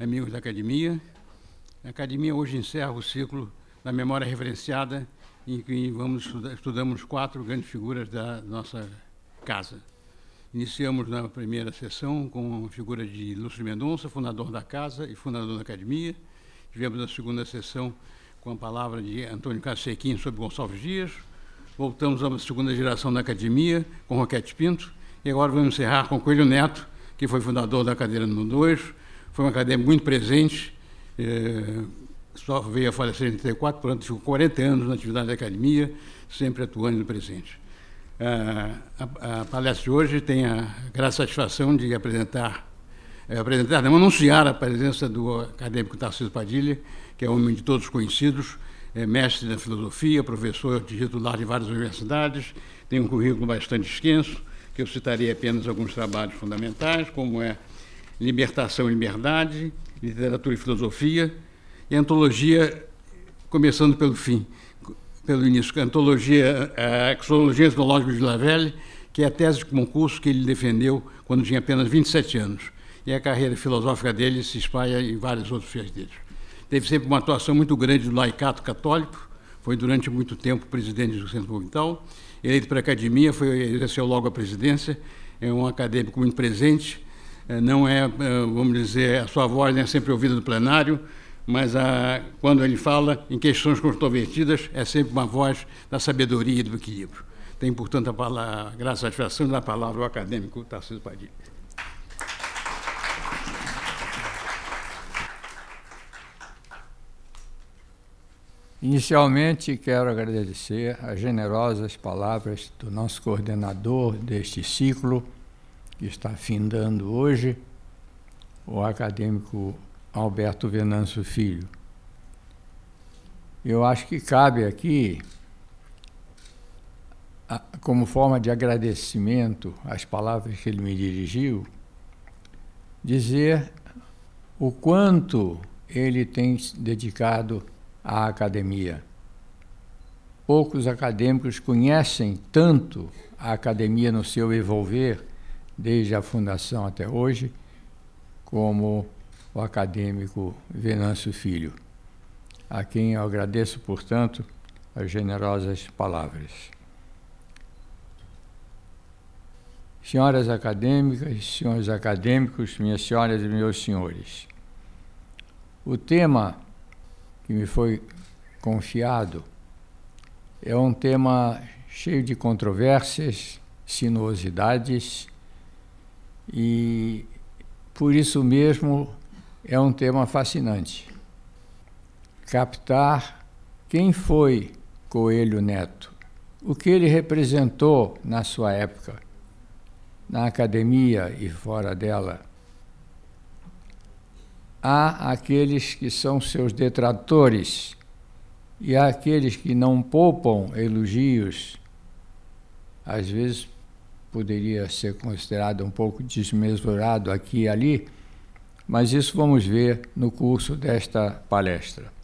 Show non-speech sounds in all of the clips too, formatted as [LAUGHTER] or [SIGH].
Amigos da academia, a academia hoje encerra o ciclo da memória referenciada em que vamos estudar, estudamos quatro grandes figuras da nossa casa. Iniciamos na primeira sessão com a figura de Lúcio Mendonça, fundador da casa e fundador da academia. Tivemos a segunda sessão com a palavra de Antônio Cacequim sobre Gonçalves Dias. Voltamos à segunda geração da academia, com Roquete Pinto. E agora vamos encerrar com Coelho Neto, que foi fundador da cadeira número 2. Foi uma cadeira muito presente, eh, só veio a falecer em 34, portanto, ficou 40 anos na atividade da academia, sempre atuando no presente. Ah, a, a palestra de hoje tem a grande satisfação de apresentar apresentar, é, não, anunciar a presença do acadêmico Tarcísio Padilha, que é homem de todos conhecidos, é mestre na filosofia, professor de titular de várias universidades, tem um currículo bastante extenso, que eu citarei apenas alguns trabalhos fundamentais, como é Libertação e Liberdade, Literatura e Filosofia, e Antologia, começando pelo fim, pelo início, Antologia, a Exologia Etnológica de Lavelle, que é a tese de concurso que ele defendeu quando tinha apenas 27 anos e a carreira filosófica dele se espalha em vários outros fiadeiros. Teve sempre uma atuação muito grande do laicato católico, foi durante muito tempo presidente do Centro Comunital, eleito para a academia, foi, exerceu logo a presidência, é um acadêmico muito presente, é, não é, é, vamos dizer, a sua voz não é sempre ouvida no plenário, mas a, quando ele fala em questões controvertidas, é sempre uma voz da sabedoria e do equilíbrio. Tem, portanto, a, palavra, a graça e satisfação da palavra o acadêmico Tarcísio Padilha. Inicialmente, quero agradecer as generosas palavras do nosso coordenador deste ciclo, que está findando hoje, o acadêmico Alberto Venancio Filho. Eu acho que cabe aqui, como forma de agradecimento às palavras que ele me dirigiu, dizer o quanto ele tem dedicado à academia. Poucos acadêmicos conhecem tanto a academia no seu envolver, desde a fundação até hoje, como o acadêmico Venâncio Filho, a quem eu agradeço, portanto, as generosas palavras. Senhoras acadêmicas, senhores acadêmicos, minhas senhoras e meus senhores, o tema que me foi confiado, é um tema cheio de controvérsias, sinuosidades e por isso mesmo é um tema fascinante. Captar quem foi Coelho Neto, o que ele representou na sua época, na academia e fora dela, há aqueles que são seus detratores e há aqueles que não poupam elogios. Às vezes poderia ser considerado um pouco desmesurado aqui e ali, mas isso vamos ver no curso desta palestra.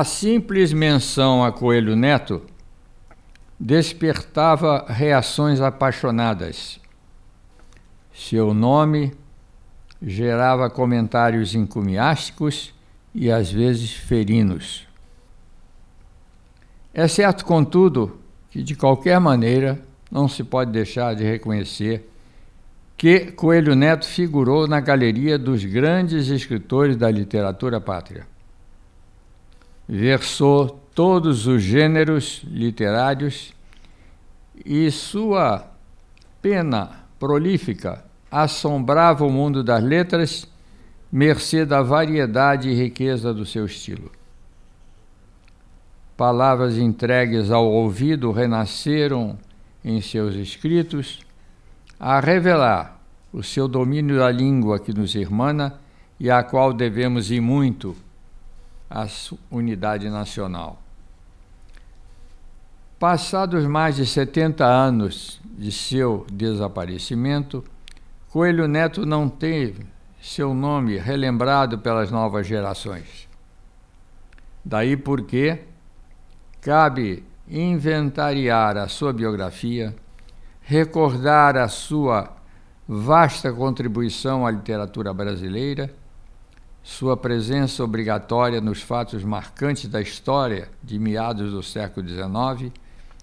A simples menção a Coelho Neto despertava reações apaixonadas. Seu nome gerava comentários encomiásticos e às vezes ferinos. É certo, contudo, que de qualquer maneira não se pode deixar de reconhecer que Coelho Neto figurou na galeria dos grandes escritores da literatura pátria versou todos os gêneros literários e sua pena prolífica assombrava o mundo das letras, mercê da variedade e riqueza do seu estilo. Palavras entregues ao ouvido renasceram em seus escritos a revelar o seu domínio da língua que nos irmana e à qual devemos ir muito a unidade nacional. Passados mais de 70 anos de seu desaparecimento, Coelho Neto não teve seu nome relembrado pelas novas gerações. Daí porque cabe inventariar a sua biografia, recordar a sua vasta contribuição à literatura brasileira sua presença obrigatória nos fatos marcantes da história de meados do século XIX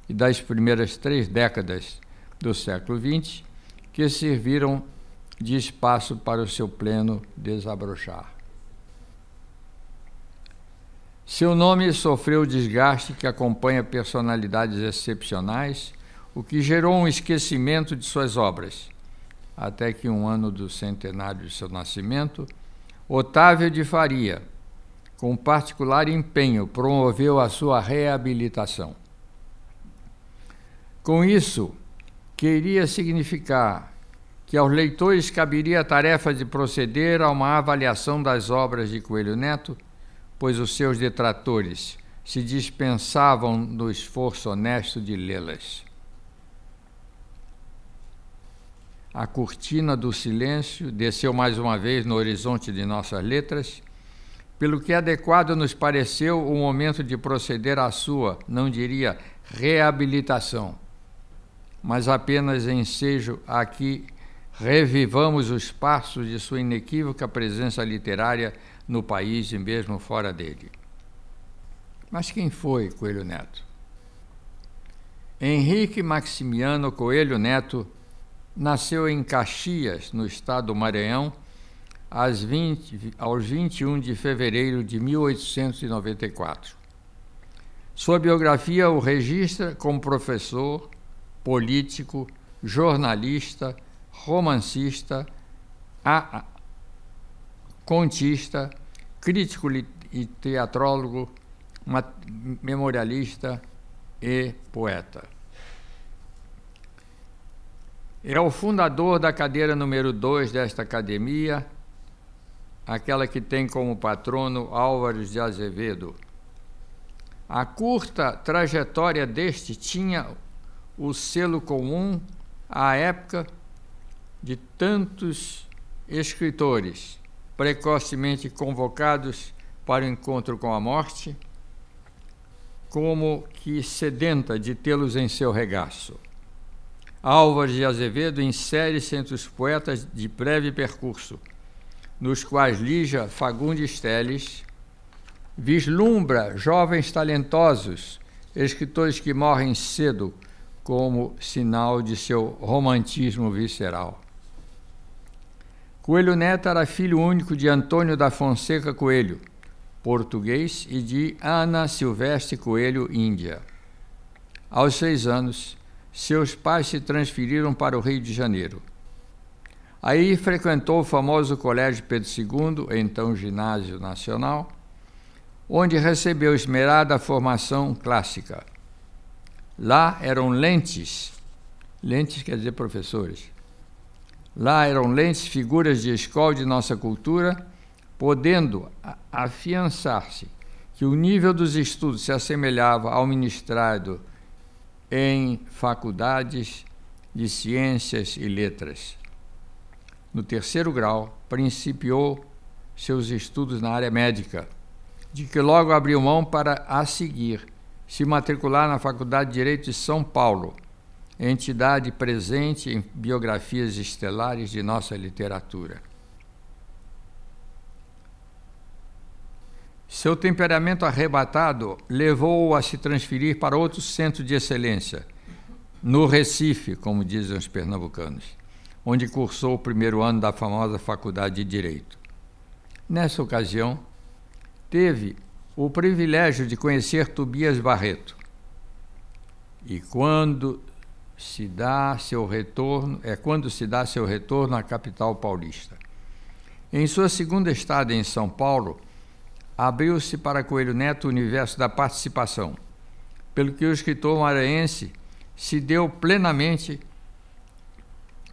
e das primeiras três décadas do século XX, que serviram de espaço para o seu pleno desabrochar. Seu nome sofreu o desgaste que acompanha personalidades excepcionais, o que gerou um esquecimento de suas obras, até que um ano do centenário de seu nascimento, Otávio de Faria, com particular empenho, promoveu a sua reabilitação. Com isso, queria significar que aos leitores caberia a tarefa de proceder a uma avaliação das obras de Coelho Neto, pois os seus detratores se dispensavam do esforço honesto de lê-las. a cortina do silêncio desceu mais uma vez no horizonte de nossas letras, pelo que adequado nos pareceu o momento de proceder à sua, não diria reabilitação, mas apenas ensejo a que revivamos os passos de sua inequívoca presença literária no país e mesmo fora dele. Mas quem foi Coelho Neto? Henrique Maximiano Coelho Neto nasceu em Caxias, no estado do Maranhão, 20, aos 21 de fevereiro de 1894. Sua biografia o registra como professor, político, jornalista, romancista, a, a, contista, crítico e teatrólogo, memorialista e poeta. É o fundador da cadeira número 2 desta academia, aquela que tem como patrono Álvares de Azevedo. A curta trajetória deste tinha o selo comum à época de tantos escritores precocemente convocados para o encontro com a morte, como que sedenta de tê-los em seu regaço. Álvares de Azevedo insere-se entre os poetas de breve percurso, nos quais Lígia Fagundes Teles vislumbra jovens talentosos, escritores que morrem cedo, como sinal de seu romantismo visceral. Coelho Neto era filho único de Antônio da Fonseca Coelho, português, e de Ana Silvestre Coelho, índia. Aos seis anos, seus pais se transferiram para o Rio de Janeiro. Aí frequentou o famoso Colégio Pedro II, então Ginásio Nacional, onde recebeu esmerada formação clássica. Lá eram lentes, lentes quer dizer professores. Lá eram lentes figuras de escola de nossa cultura, podendo afiançar-se que o nível dos estudos se assemelhava ao ministrado em faculdades de ciências e letras. No terceiro grau, principiou seus estudos na área médica, de que logo abriu mão para a seguir se matricular na Faculdade de Direito de São Paulo, entidade presente em biografias estelares de nossa literatura. Seu temperamento arrebatado levou-o a se transferir para outro centro de excelência, no Recife, como dizem os pernambucanos, onde cursou o primeiro ano da famosa Faculdade de Direito. Nessa ocasião, teve o privilégio de conhecer Tobias Barreto. E quando se dá seu retorno, é quando se dá seu retorno à capital paulista. Em sua segunda estada em São Paulo, abriu-se para Coelho Neto o universo da participação, pelo que o escritor maranhense se deu plenamente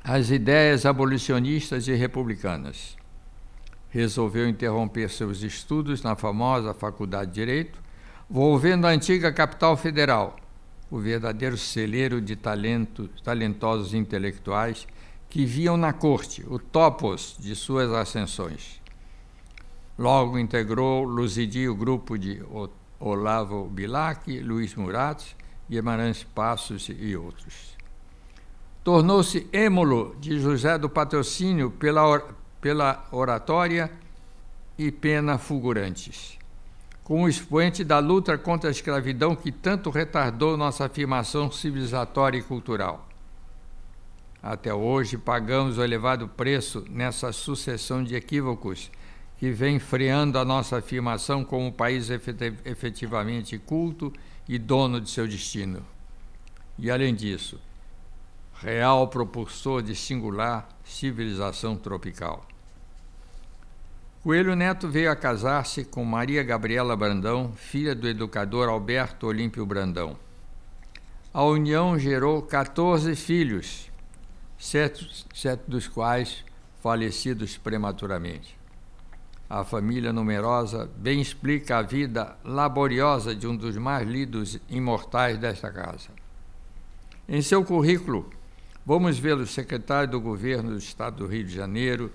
às ideias abolicionistas e republicanas. Resolveu interromper seus estudos na famosa Faculdade de Direito, volvendo à antiga capital federal, o verdadeiro celeiro de talento, talentosos intelectuais que viam na corte o topos de suas ascensões. Logo integrou Luzidi o grupo de Olavo Bilac, Luiz Muratos, Guimarães Passos e outros. Tornou-se êmulo de José do Patrocínio pela, or pela oratória e pena fulgurantes. Como expoente da luta contra a escravidão que tanto retardou nossa afirmação civilizatória e cultural. Até hoje pagamos o elevado preço nessa sucessão de equívocos que vem freando a nossa afirmação como um país efetivamente culto e dono de seu destino. E além disso, real propulsor de singular civilização tropical. Coelho Neto veio a casar-se com Maria Gabriela Brandão, filha do educador Alberto Olímpio Brandão. A união gerou 14 filhos, sete, sete dos quais falecidos prematuramente. A família numerosa bem explica a vida laboriosa de um dos mais lidos imortais desta casa. Em seu currículo, vamos ver o secretário do governo do Estado do Rio de Janeiro,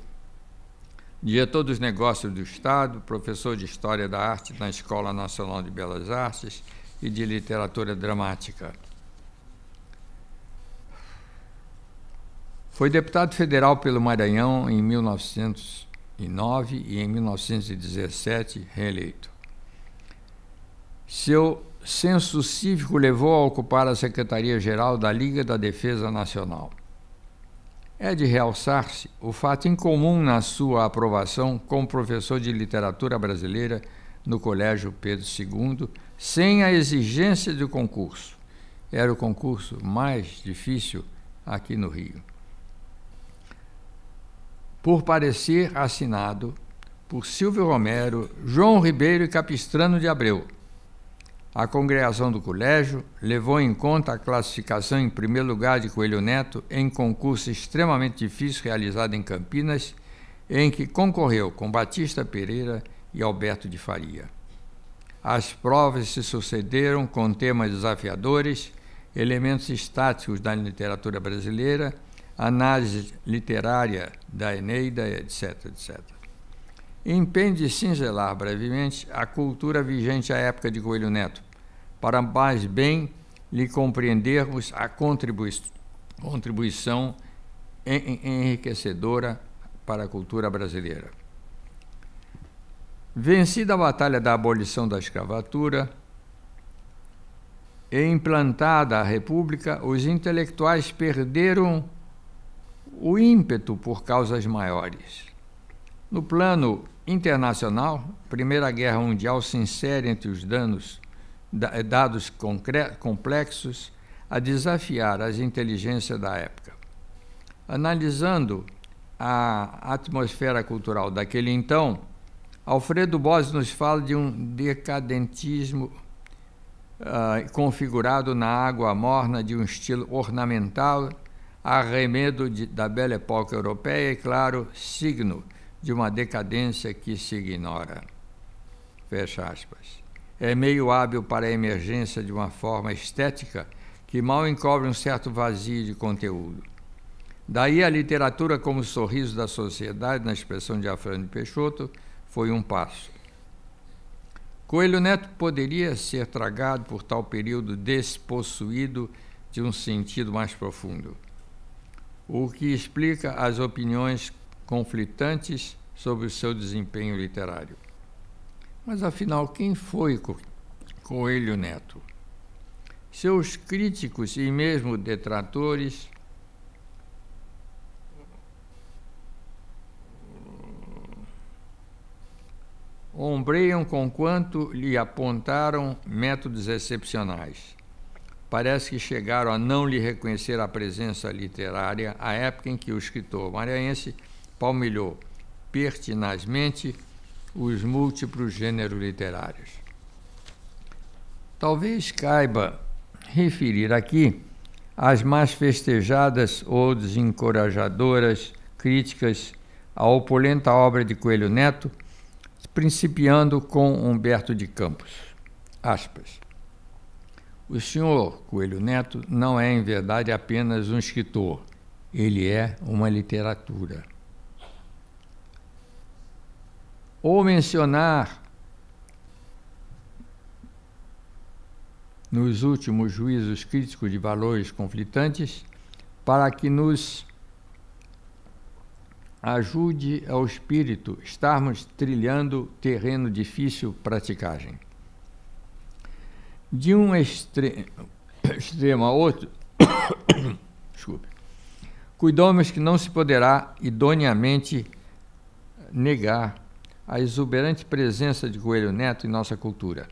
diretor dos negócios do Estado, professor de História da Arte na Escola Nacional de Belas Artes e de Literatura Dramática. Foi deputado federal pelo Maranhão em 1900 1909 e em 1917 reeleito. Seu senso cívico levou a ocupar a Secretaria-Geral da Liga da Defesa Nacional. É de realçar-se o fato incomum na sua aprovação como professor de literatura brasileira no Colégio Pedro II, sem a exigência de concurso. Era o concurso mais difícil aqui no Rio por parecer assinado por Silvio Romero, João Ribeiro e Capistrano de Abreu. A congregação do colégio levou em conta a classificação em primeiro lugar de Coelho Neto em concurso extremamente difícil realizado em Campinas, em que concorreu com Batista Pereira e Alberto de Faria. As provas se sucederam com temas desafiadores, elementos estáticos da literatura brasileira análise literária da Eneida, etc. etc. Impende cinzelar brevemente a cultura vigente à época de Coelho Neto, para mais bem lhe compreendermos a contribui contribuição en enriquecedora para a cultura brasileira. Vencida a batalha da abolição da escravatura, e implantada a República, os intelectuais perderam o ímpeto por causas maiores. No plano internacional, a Primeira Guerra Mundial se insere entre os danos, dados complexos a desafiar as inteligências da época. Analisando a atmosfera cultural daquele então, Alfredo Bose nos fala de um decadentismo uh, configurado na água morna de um estilo ornamental arremedo de, da bela época europeia e, claro, signo de uma decadência que se ignora. Fecha aspas. É meio hábil para a emergência de uma forma estética que mal encobre um certo vazio de conteúdo. Daí a literatura como sorriso da sociedade, na expressão de Afrânio Peixoto, foi um passo. Coelho Neto poderia ser tragado por tal período despossuído de um sentido mais profundo o que explica as opiniões conflitantes sobre o seu desempenho literário. Mas afinal, quem foi Coelho Neto? Seus críticos e mesmo detratores ombreiam com quanto lhe apontaram métodos excepcionais parece que chegaram a não lhe reconhecer a presença literária à época em que o escritor maranhense palmilhou pertinazmente os múltiplos gêneros literários. Talvez caiba referir aqui as mais festejadas ou desencorajadoras críticas à opulenta obra de Coelho Neto, principiando com Humberto de Campos. Aspas. O senhor Coelho Neto não é, em verdade, apenas um escritor, ele é uma literatura. Ou mencionar nos últimos juízos críticos de valores conflitantes para que nos ajude ao espírito estarmos trilhando terreno difícil praticagem de um extre... extremo a outro, [COUGHS] desculpe, cuidamos que não se poderá idoneamente negar a exuberante presença de Coelho Neto em nossa cultura.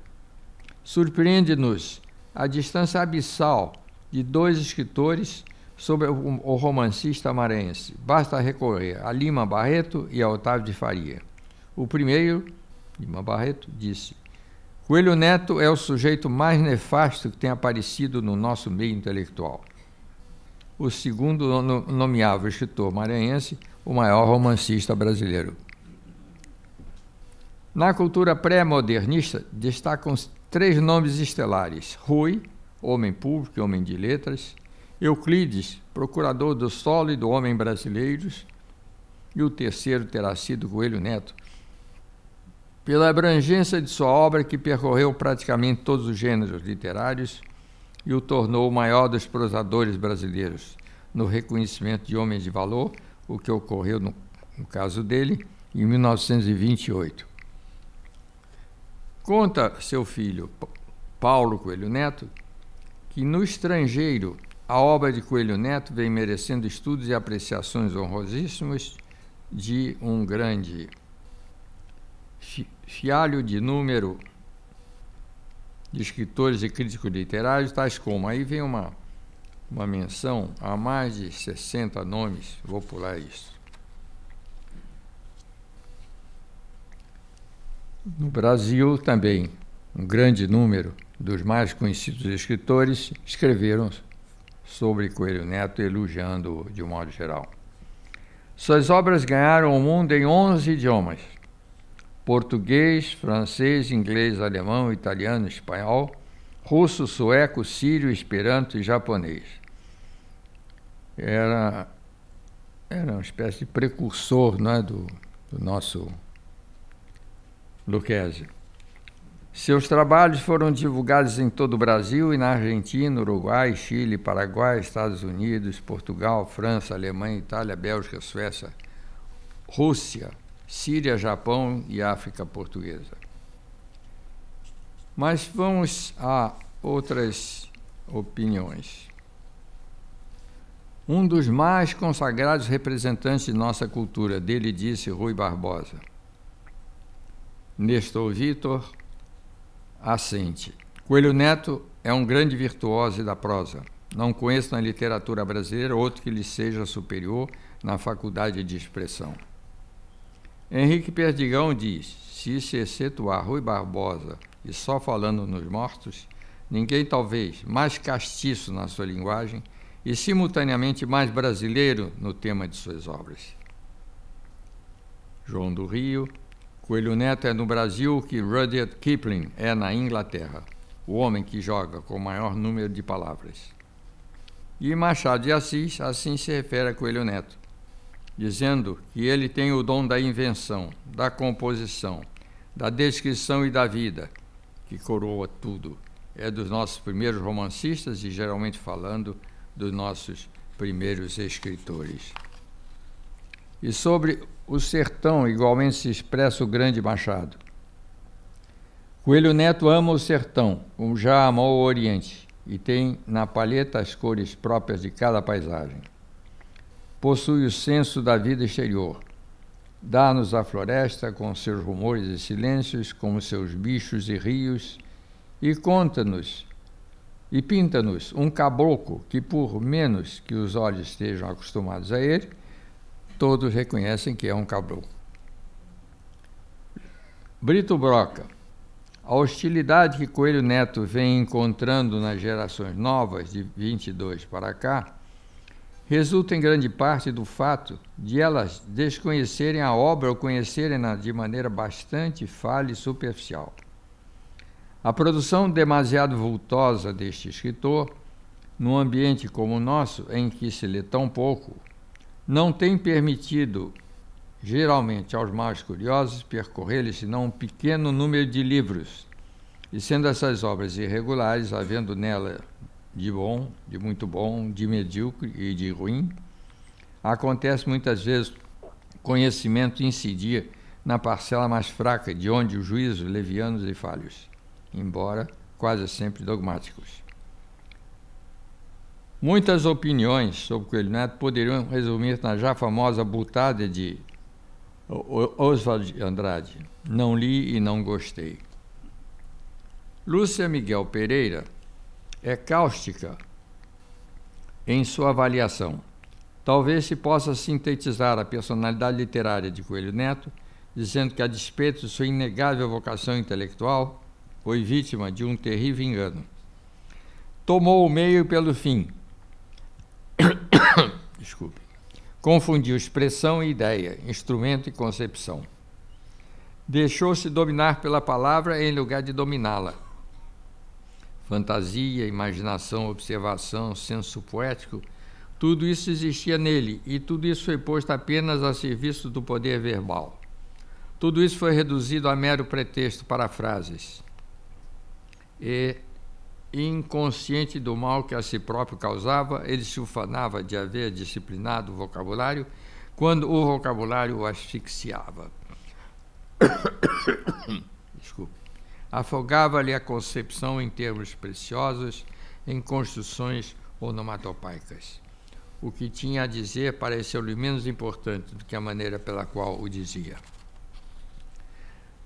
Surpreende-nos a distância abissal de dois escritores sobre o romancista maranhense. Basta recorrer a Lima Barreto e a Otávio de Faria. O primeiro, Lima Barreto, disse: Coelho Neto é o sujeito mais nefasto que tem aparecido no nosso meio intelectual. O segundo nomeava escritor maranhense o maior romancista brasileiro. Na cultura pré-modernista, destacam-se três nomes estelares: Rui, homem público e homem de letras, Euclides, procurador do solo e do homem brasileiros, e o terceiro terá sido Coelho Neto, pela abrangência de sua obra, que percorreu praticamente todos os gêneros literários e o tornou o maior dos prosadores brasileiros, no reconhecimento de homem de valor, o que ocorreu no, no caso dele, em 1928. Conta seu filho, Paulo Coelho Neto, que no estrangeiro a obra de Coelho Neto vem merecendo estudos e apreciações honrosíssimos de um grande fialho de número de escritores e críticos literários, tais como. Aí vem uma, uma menção a mais de 60 nomes, vou pular isso. No Brasil também, um grande número dos mais conhecidos escritores escreveram sobre Coelho Neto, elogiando-o de um modo geral. Suas obras ganharam o mundo em 11 idiomas português, francês, inglês, alemão, italiano, espanhol, russo, sueco, sírio, esperanto e japonês. Era, era uma espécie de precursor não é, do, do nosso Luquezio. Seus trabalhos foram divulgados em todo o Brasil e na Argentina, Uruguai, Chile, Paraguai, Estados Unidos, Portugal, França, Alemanha, Itália, Bélgica, Suécia, Rússia, Síria, Japão e África Portuguesa. Mas vamos a outras opiniões. Um dos mais consagrados representantes de nossa cultura, dele disse Rui Barbosa. Nestor Vitor assente. Coelho Neto é um grande virtuoso da prosa. Não conheço na literatura brasileira outro que lhe seja superior na faculdade de expressão. Henrique Perdigão diz: se se excetuar Rui Barbosa e só falando nos mortos, ninguém talvez mais castiço na sua linguagem e simultaneamente mais brasileiro no tema de suas obras. João do Rio, Coelho Neto é no Brasil o que Rudyard Kipling é na Inglaterra, o homem que joga com o maior número de palavras. E Machado de Assis assim se refere a Coelho Neto dizendo que ele tem o dom da invenção, da composição, da descrição e da vida, que coroa tudo. É dos nossos primeiros romancistas e, geralmente falando, dos nossos primeiros escritores. E sobre o sertão, igualmente se expressa o grande Machado. Coelho Neto ama o sertão, como já amou o Oriente, e tem na palheta as cores próprias de cada paisagem possui o senso da vida exterior. Dá-nos a floresta com seus rumores e silêncios, com seus bichos e rios, e conta-nos e pinta-nos um caboclo que, por menos que os olhos estejam acostumados a ele, todos reconhecem que é um caboclo. Brito Broca. A hostilidade que Coelho Neto vem encontrando nas gerações novas, de 22 para cá, resulta em grande parte do fato de elas desconhecerem a obra ou conhecerem-na de maneira bastante falha e superficial. A produção demasiado vultosa deste escritor, num ambiente como o nosso, em que se lê tão pouco, não tem permitido, geralmente aos mais curiosos, percorrer senão um pequeno número de livros, e sendo essas obras irregulares, havendo nela de bom, de muito bom, de medíocre e de ruim. Acontece muitas vezes conhecimento incidir na parcela mais fraca, de onde o juízo levianos e falhos, embora quase sempre dogmáticos. Muitas opiniões sobre o Coelho Neto poderiam resumir na já famosa butada de Oswald Andrade: Não li e não gostei. Lúcia Miguel Pereira é cáustica em sua avaliação. Talvez se possa sintetizar a personalidade literária de Coelho Neto, dizendo que, a despeito de sua inegável vocação intelectual, foi vítima de um terrível engano. Tomou o meio pelo fim. [COUGHS] Desculpe. Confundiu expressão e ideia, instrumento e concepção. Deixou-se dominar pela palavra em lugar de dominá-la fantasia, imaginação, observação, senso poético, tudo isso existia nele e tudo isso foi posto apenas a serviço do poder verbal. Tudo isso foi reduzido a mero pretexto para frases. E, inconsciente do mal que a si próprio causava, ele se ufanava de haver disciplinado o vocabulário quando o vocabulário o asfixiava. [COUGHS] Desculpe afogava-lhe a concepção em termos preciosos, em construções onomatopaicas. O que tinha a dizer pareceu-lhe menos importante do que a maneira pela qual o dizia.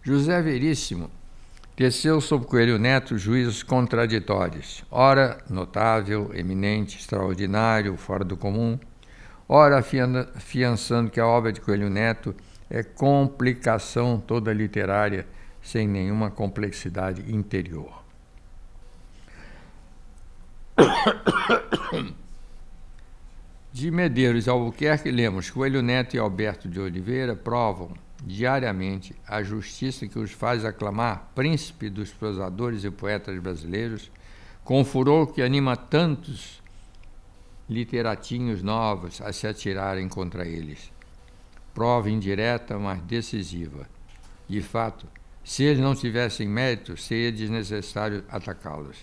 José Veríssimo teceu sobre Coelho Neto juízos contraditórios, ora notável, eminente, extraordinário, fora do comum, ora afiançando que a obra de Coelho Neto é complicação toda literária sem nenhuma complexidade interior. [COUGHS] De Medeiros Albuquerque Lemos, Coelho Neto e Alberto de Oliveira provam diariamente a justiça que os faz aclamar príncipe dos prosadores e poetas brasileiros, com o furor que anima tantos literatinhos novos a se atirarem contra eles. Prova indireta, mas decisiva. De fato, se eles não tivessem mérito, seria desnecessário atacá-los.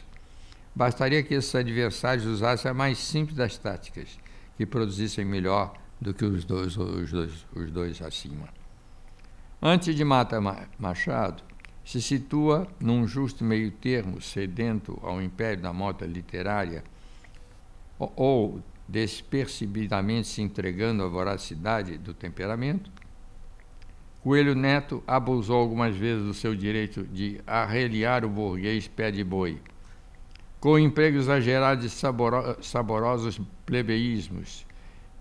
Bastaria que esses adversários usassem a mais simples das táticas, que produzissem melhor do que os dois, os dois, os dois acima. Antes de Mata Machado, se situa num justo meio termo, sedento ao império da moda literária, ou despercebidamente se entregando à voracidade do temperamento, Coelho Neto abusou algumas vezes do seu direito de arreliar o burguês pé de boi. Com emprego exagerado de saboro saborosos plebeísmos,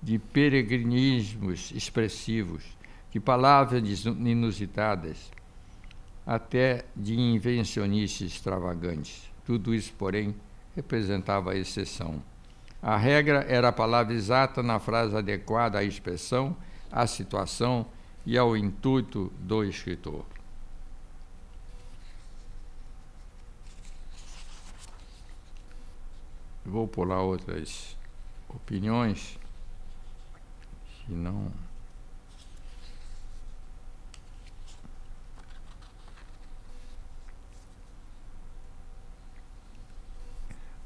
de peregrinismos expressivos, de palavras inusitadas, até de invencionistas extravagantes. Tudo isso, porém, representava a exceção. A regra era a palavra exata na frase adequada à expressão, à situação, e ao intuito do escritor. Vou pular outras opiniões, se não.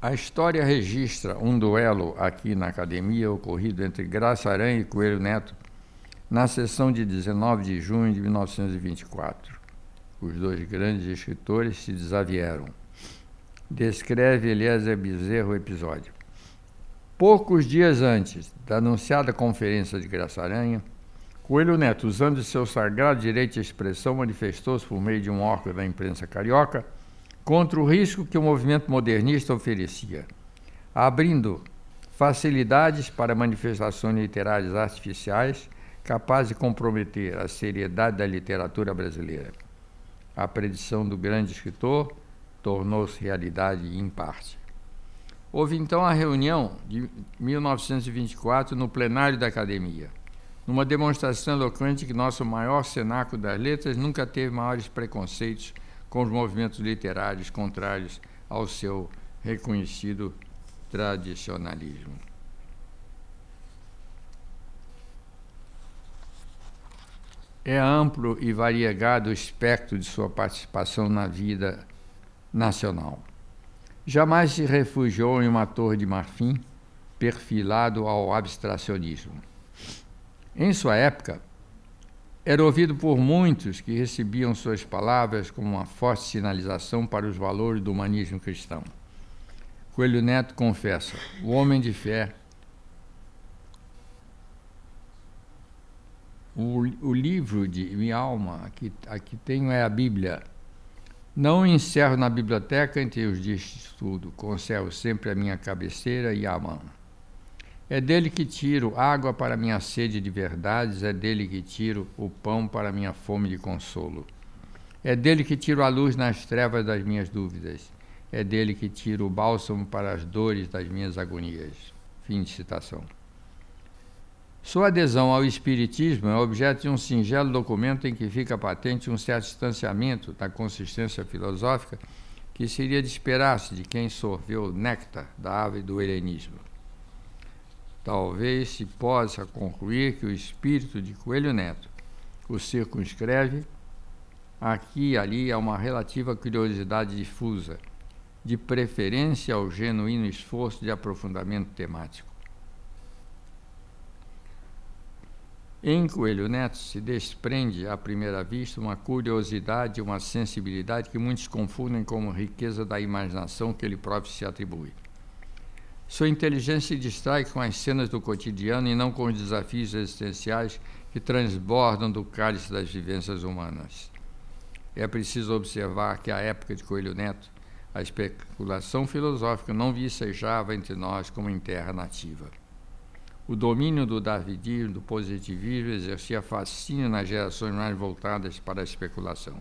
A história registra um duelo aqui na academia ocorrido entre Graça Aranha e Coelho Neto na sessão de 19 de junho de 1924. Os dois grandes escritores se desavieram. Descreve Eliezer Bezerra o episódio. Poucos dias antes da anunciada conferência de Aranha, Coelho Neto, usando seu sagrado direito de expressão, manifestou-se por meio de um órgão da imprensa carioca contra o risco que o movimento modernista oferecia, abrindo facilidades para manifestações literárias artificiais capaz de comprometer a seriedade da literatura brasileira. A predição do grande escritor tornou-se realidade em parte. Houve então a reunião de 1924 no plenário da academia, numa demonstração eloquente que nosso maior cenáculo das letras nunca teve maiores preconceitos com os movimentos literários contrários ao seu reconhecido tradicionalismo. É amplo e variegado o espectro de sua participação na vida nacional. Jamais se refugiou em uma torre de marfim, perfilado ao abstracionismo. Em sua época, era ouvido por muitos que recebiam suas palavras como uma forte sinalização para os valores do humanismo cristão. Coelho Neto confessa: o homem de fé o, o livro de minha alma, aqui, aqui tenho é a Bíblia. Não encerro na biblioteca entre os dias de estudo, conservo sempre a minha cabeceira e a mão. É dele que tiro água para minha sede de verdades, é dele que tiro o pão para minha fome de consolo. É dele que tiro a luz nas trevas das minhas dúvidas, é dele que tiro o bálsamo para as dores das minhas agonias. Fim de citação. Sua adesão ao Espiritismo é objeto de um singelo documento em que fica patente um certo distanciamento da consistência filosófica que seria de esperar-se de quem sorveu o néctar da ave do helenismo. Talvez se possa concluir que o espírito de Coelho Neto o circunscreve aqui e ali a uma relativa curiosidade difusa, de preferência ao genuíno esforço de aprofundamento temático. Em Coelho Neto se desprende, à primeira vista, uma curiosidade e uma sensibilidade que muitos confundem como riqueza da imaginação que ele próprio se atribui. Sua inteligência se distrai com as cenas do cotidiano e não com os desafios existenciais que transbordam do cálice das vivências humanas. É preciso observar que, à época de Coelho Neto, a especulação filosófica não vicejava entre nós como em terra nativa. O domínio do darwinismo, do positivismo, exercia fascínio nas gerações mais voltadas para a especulação.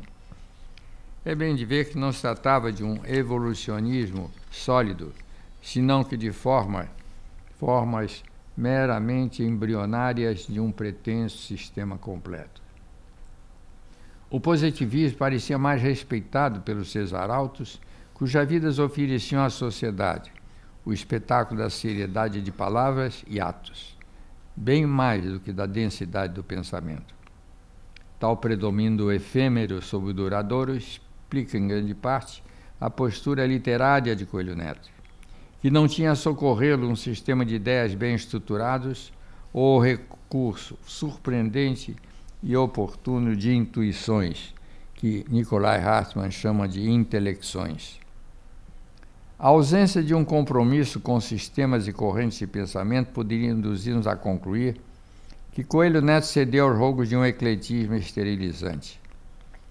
É bem de ver que não se tratava de um evolucionismo sólido, senão que de forma, formas meramente embrionárias de um pretenso sistema completo. O positivismo parecia mais respeitado pelos seus arautos, cujas vidas ofereciam à sociedade, o espetáculo da seriedade de palavras e atos, bem mais do que da densidade do pensamento. Tal predomínio efêmero sobre o duradouro explica, em grande parte, a postura literária de Coelho Neto, que não tinha socorrê-lo um sistema de ideias bem estruturados ou o recurso surpreendente e oportuno de intuições, que Nikolai Hartmann chama de intelecções. A ausência de um compromisso com sistemas e correntes de pensamento poderia induzir-nos a concluir que Coelho Neto cedeu ao rogo de um ecletismo esterilizante.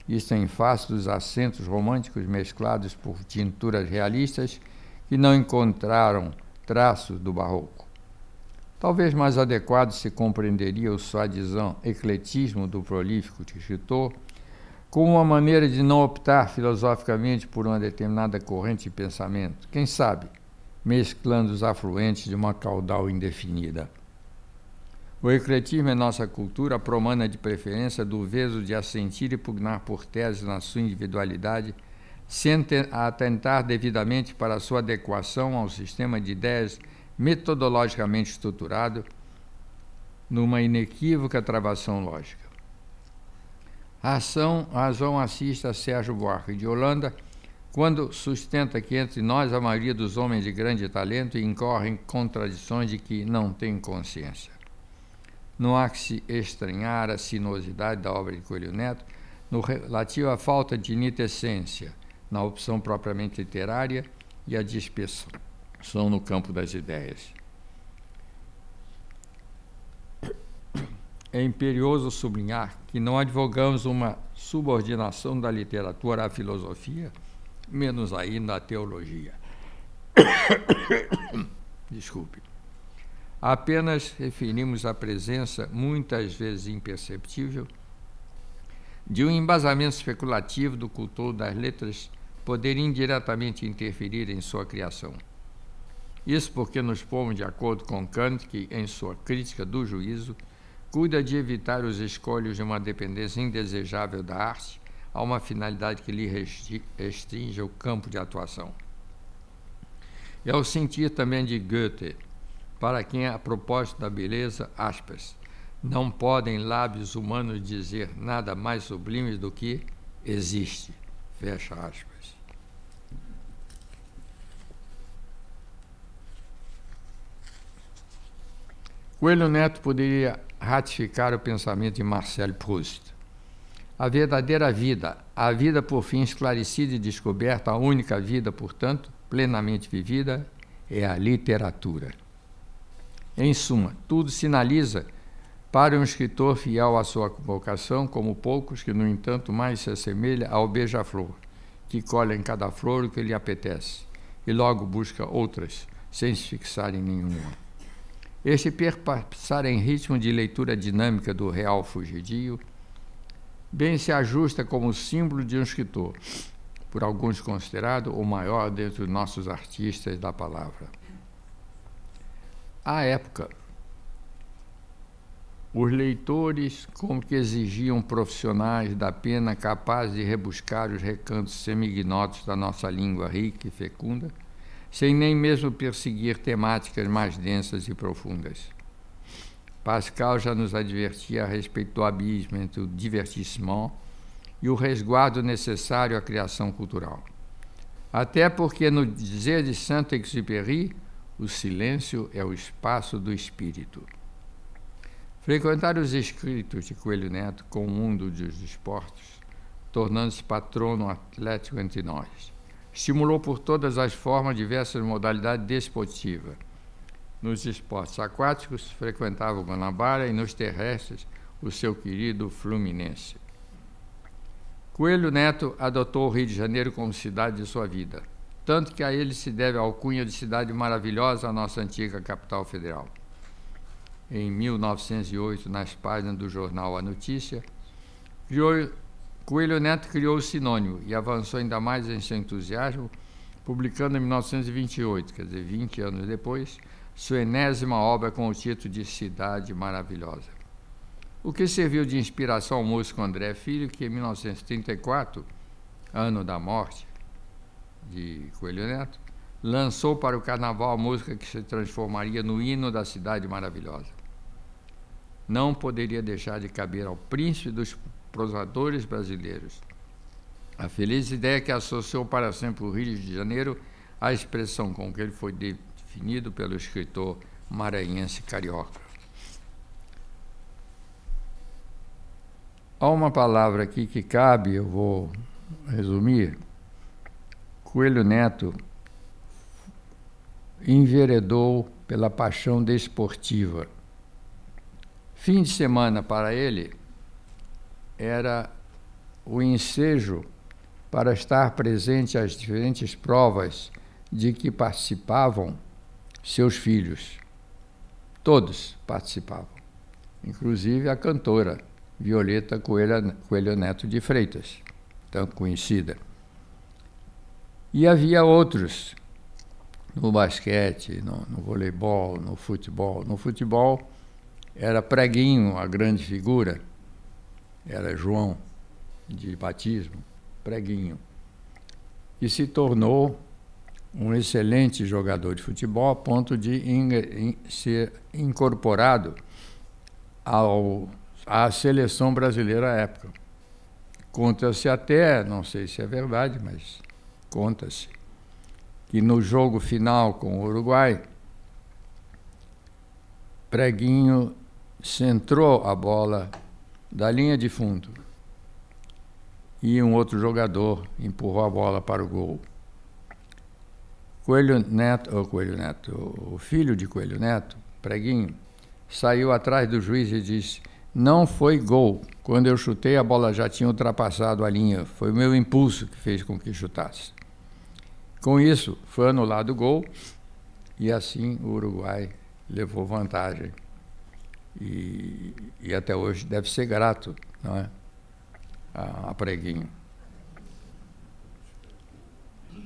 Isto em face dos acentos românticos mesclados por tinturas realistas que não encontraram traços do barroco. Talvez mais adequado se compreenderia o sua ecletismo do prolífico escritor como uma maneira de não optar filosoficamente por uma determinada corrente de pensamento, quem sabe, mesclando os afluentes de uma caudal indefinida. O ecletismo é nossa cultura promana de preferência do veso de assentir e pugnar por teses na sua individualidade, sem atentar devidamente para a sua adequação ao sistema de ideias metodologicamente estruturado, numa inequívoca travação lógica. A ação, a razão assiste a Sérgio Buarque de Holanda, quando sustenta que entre nós a maioria dos homens de grande talento incorre em contradições de que não tem consciência. Não há que se estranhar a sinuosidade da obra de Coelho Neto no relativo à falta de nitessência na opção propriamente literária e à dispersão no campo das ideias. é imperioso sublinhar que não advogamos uma subordinação da literatura à filosofia, menos ainda à teologia. [COUGHS] Desculpe. Apenas referimos a presença, muitas vezes imperceptível, de um embasamento especulativo do cultor das letras poder indiretamente interferir em sua criação. Isso porque nos pomos de acordo com Kant, que, em sua crítica do juízo, cuida de evitar os escolhos de uma dependência indesejável da arte a uma finalidade que lhe restringe o campo de atuação. É o sentir também de Goethe, para quem a propósito da beleza, aspas, não podem lábios humanos dizer nada mais sublime do que existe, fecha aspas. Coelho Neto poderia ratificar o pensamento de Marcel Proust. A verdadeira vida, a vida por fim esclarecida e descoberta, a única vida, portanto, plenamente vivida, é a literatura. Em suma, tudo sinaliza para um escritor fiel à sua vocação, como poucos que, no entanto, mais se assemelha ao beija-flor, que colhe em cada flor o que lhe apetece e logo busca outras, sem se fixar em nenhuma. Este perpassar em ritmo de leitura dinâmica do real fugidio bem se ajusta como símbolo de um escritor, por alguns considerado o maior dentre os nossos artistas da palavra. À época, os leitores como que exigiam profissionais da pena capazes de rebuscar os recantos semignotos da nossa língua rica e fecunda, sem nem mesmo perseguir temáticas mais densas e profundas. Pascal já nos advertia a respeito do abismo entre o divertissement e o resguardo necessário à criação cultural. Até porque, no dizer de Saint-Exupéry, o silêncio é o espaço do espírito. Frequentar os escritos de Coelho Neto com o mundo dos esportes, tornando-se patrono atlético entre nós estimulou por todas as formas diversas modalidades desportivas. Nos esportes aquáticos, frequentava o Guanabara e nos terrestres, o seu querido Fluminense. Coelho Neto adotou o Rio de Janeiro como cidade de sua vida, tanto que a ele se deve a alcunha de cidade maravilhosa, a nossa antiga capital federal. Em 1908, nas páginas do jornal A Notícia, Coelho Neto criou o sinônimo e avançou ainda mais em seu entusiasmo, publicando em 1928, quer dizer, 20 anos depois, sua enésima obra com o título de Cidade Maravilhosa. O que serviu de inspiração ao músico André Filho, que em 1934, ano da morte de Coelho Neto, lançou para o carnaval a música que se transformaria no hino da Cidade Maravilhosa. Não poderia deixar de caber ao príncipe dos prosadores brasileiros. A feliz ideia é que associou para sempre o Rio de Janeiro à expressão com que ele foi definido pelo escritor maranhense carioca. Há uma palavra aqui que cabe, eu vou resumir. Coelho Neto enveredou pela paixão desportiva. Fim de semana para ele era o ensejo para estar presente às diferentes provas de que participavam seus filhos. Todos participavam, inclusive a cantora Violeta Coelho, Coelho Neto de Freitas, tão conhecida. E havia outros no basquete, no, no voleibol, no futebol. No futebol era Preguinho, a grande figura era João de batismo, preguinho, e se tornou um excelente jogador de futebol a ponto de in, in, ser incorporado ao, à seleção brasileira à época. Conta-se até, não sei se é verdade, mas conta-se, que no jogo final com o Uruguai, Preguinho centrou a bola da linha de fundo e um outro jogador empurrou a bola para o gol. Coelho Neto, Coelho Neto, o filho de Coelho Neto, Preguinho, saiu atrás do juiz e disse: "Não foi gol. Quando eu chutei, a bola já tinha ultrapassado a linha. Foi o meu impulso que fez com que chutasse." Com isso, foi anulado o gol e assim o Uruguai levou vantagem e, e até hoje deve ser grato não é? a, a Preguinho.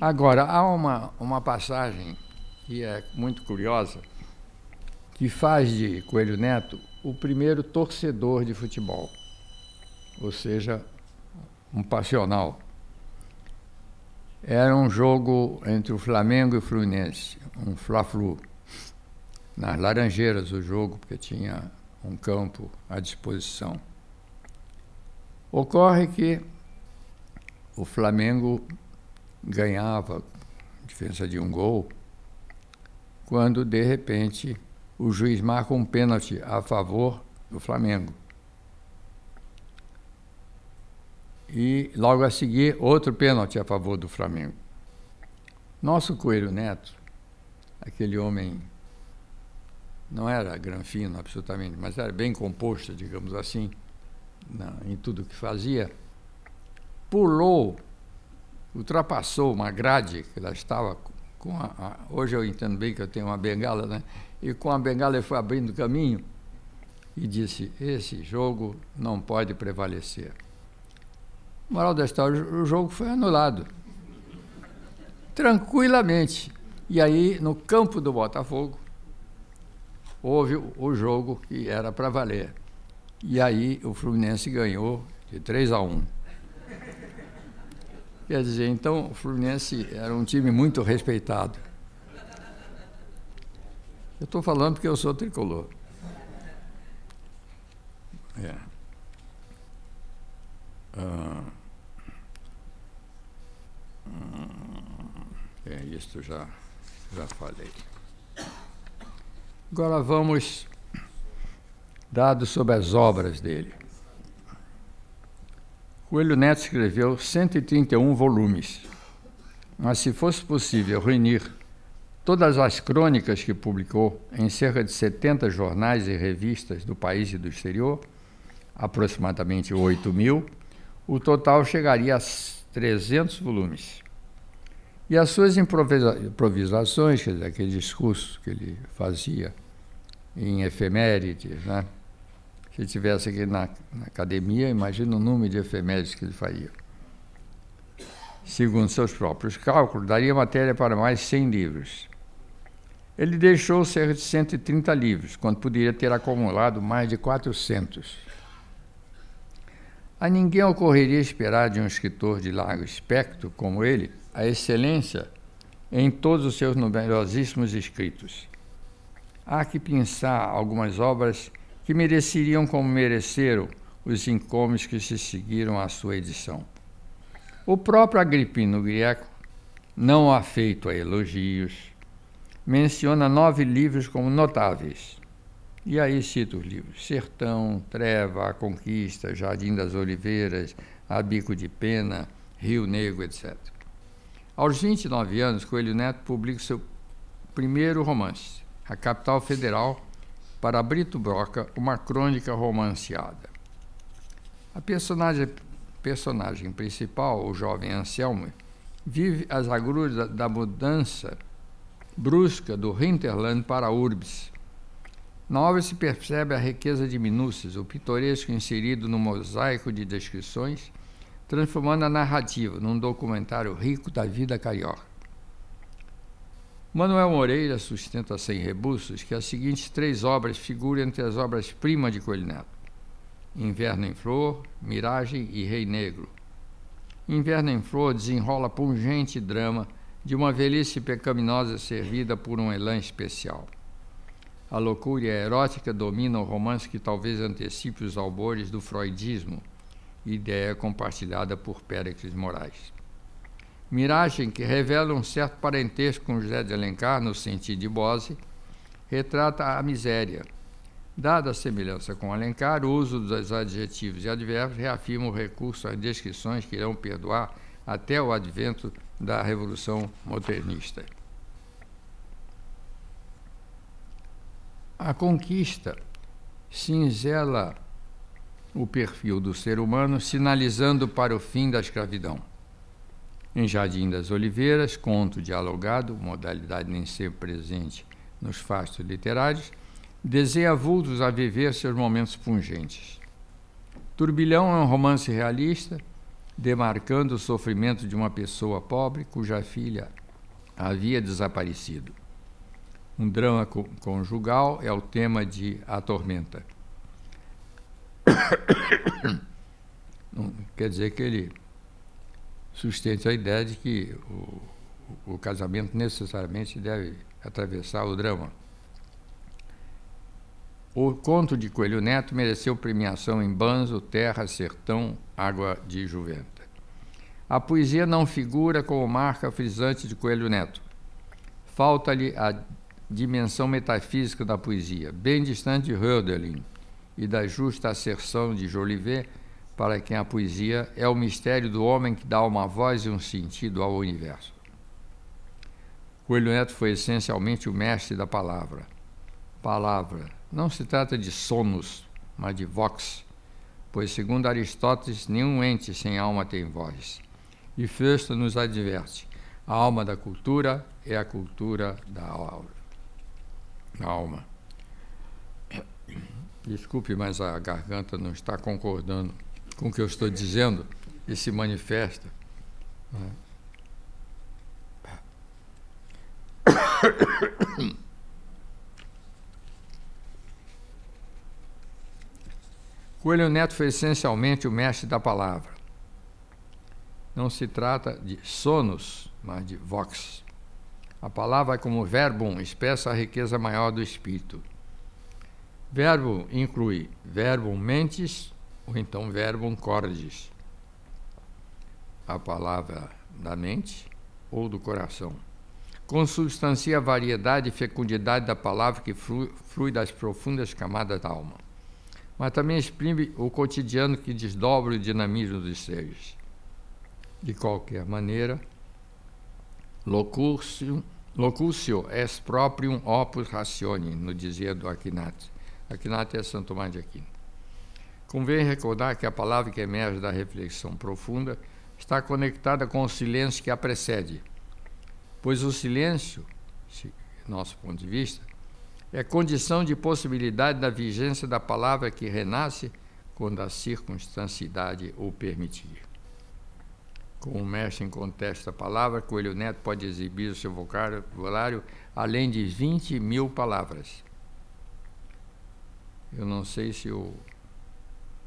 Agora, há uma, uma passagem que é muito curiosa, que faz de Coelho Neto o primeiro torcedor de futebol, ou seja, um passional. Era um jogo entre o Flamengo e o Fluminense, um Fla-Flu. Nas Laranjeiras o jogo, porque tinha um campo à disposição. Ocorre que o Flamengo ganhava diferença de um gol quando de repente o juiz marca um pênalti a favor do Flamengo. E logo a seguir outro pênalti a favor do Flamengo. Nosso Coelho Neto, aquele homem não era granfino absolutamente, mas era bem composto, digamos assim, na, em tudo que fazia, pulou, ultrapassou uma grade que ela estava com a, a, hoje eu entendo bem que eu tenho uma bengala, né? E com a bengala ele foi abrindo caminho e disse: esse jogo não pode prevalecer. Moral da história, o jogo foi anulado. Tranquilamente. E aí, no campo do Botafogo, houve o jogo que era para valer. E aí o Fluminense ganhou de 3 a 1. Quer dizer, então o Fluminense era um time muito respeitado. Eu estou falando porque eu sou tricolor. É. Ah. ah. É, isto já, já falei. Agora vamos dados sobre as obras dele. Coelho Neto escreveu 131 volumes, mas se fosse possível reunir todas as crônicas que publicou em cerca de 70 jornais e revistas do país e do exterior, aproximadamente 8 mil, o total chegaria a 300 volumes. E as suas improvisa improvisações, quer dizer, aquele discurso que ele fazia em efemérides, né? Se estivesse aqui na, na, academia, imagina o número de efemérides que ele faria. Segundo seus próprios cálculos, daria matéria para mais 100 livros. Ele deixou cerca de 130 livros, quando poderia ter acumulado mais de 400. A ninguém ocorreria esperar de um escritor de largo espectro como ele a excelência em todos os seus numerosíssimos escritos há que pensar algumas obras que mereceriam como mereceram os encomes que se seguiram à sua edição. O próprio Agripino Grieco, não afeito a elogios, menciona nove livros como notáveis. E aí cita os livros: Sertão, Treva, A Conquista, Jardim das Oliveiras, A Bico de Pena, Rio Negro, etc. Aos 29 anos, Coelho Neto publica seu primeiro romance, a capital federal, para Brito Broca, uma crônica romanceada. A personagem, personagem principal, o jovem Anselmo, vive as agruras da, da mudança brusca do Hinterland para Urbs. Na obra se percebe a riqueza de minúcias, o pitoresco inserido no mosaico de descrições, transformando a narrativa num documentário rico da vida carioca. Manuel Moreira sustenta sem rebuços que as seguintes três obras figuram entre as obras-prima de Coelho Neto: Inverno em Flor, Miragem e Rei Negro. Inverno em Flor desenrola pungente drama de uma velhice pecaminosa servida por um elan especial. A loucura erótica domina o romance que talvez antecipe os albores do freudismo, ideia compartilhada por Péricles Moraes miragem que revela um certo parentesco com José de Alencar, no sentido de Bose, retrata a miséria. Dada a semelhança com Alencar, o uso dos adjetivos e advérbios reafirma o recurso às descrições que irão perdoar até o advento da Revolução Modernista. A conquista cinzela o perfil do ser humano, sinalizando para o fim da escravidão. Em Jardim das Oliveiras, conto dialogado, modalidade nem sempre presente nos fastos literários, desenha vultos a viver seus momentos pungentes. Turbilhão é um romance realista, demarcando o sofrimento de uma pessoa pobre cuja filha havia desaparecido. Um drama conjugal é o tema de A Tormenta. [COUGHS] quer dizer que ele sustente a ideia de que o, o casamento necessariamente deve atravessar o drama. O conto de Coelho Neto mereceu premiação em Banzo, Terra, Sertão, Água de Juventa. A poesia não figura como marca frisante de Coelho Neto. Falta-lhe a dimensão metafísica da poesia, bem distante de Hölderlin e da justa asserção de Jolivet para quem a poesia é o mistério do homem que dá uma voz e um sentido ao universo. Coelho Neto foi essencialmente o mestre da palavra. Palavra. Não se trata de sonos, mas de vox, pois, segundo Aristóteles, nenhum ente sem alma tem voz. E Fresta nos adverte: a alma da cultura é a cultura da aula. Da alma. [COUGHS] Desculpe, mas a garganta não está concordando com o que eu estou dizendo e se manifesta. Né? [COUGHS] Coelho Neto foi essencialmente o mestre da palavra. Não se trata de sonos, mas de vox. A palavra, é como verbum, expressa a riqueza maior do espírito. Verbo inclui verbum mentis, ou então verbum cordis, a palavra da mente ou do coração. Consubstancia a variedade e fecundidade da palavra que flui das profundas camadas da alma, mas também exprime o cotidiano que desdobra o dinamismo dos seres. De qualquer maneira, locúcio locurcio est proprium opus ratione, no dizia do Aquinas. Aquinas é Santo Tomás de Aquino. Convém recordar que a palavra que emerge da reflexão profunda está conectada com o silêncio que a precede, pois o silêncio, nosso ponto de vista, é condição de possibilidade da vigência da palavra que renasce quando a circunstancialidade o permitir. Com o mestre contexto da palavra, Coelho Neto pode exibir o seu vocabulário além de 20 mil palavras. Eu não sei se o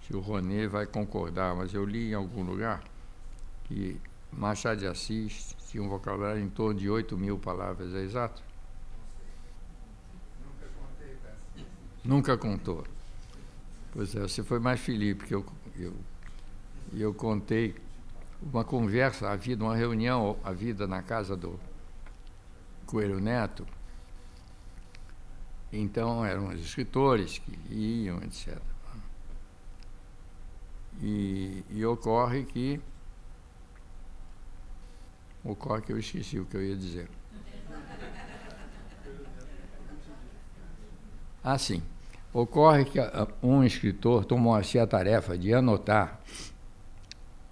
se o Roné vai concordar, mas eu li em algum lugar que Machado de Assis tinha um vocabulário em torno de 8 mil palavras, é exato? Nunca, contei, tá? Nunca contou. Pois é, você foi mais Felipe, que eu, eu, eu contei uma conversa, havia uma reunião, a vida na casa do Coelho Neto. Então, eram os escritores que iam, etc. E, e ocorre que. Ocorre que eu esqueci o que eu ia dizer. Assim, ocorre que ah, um escritor tomou-se a tarefa de anotar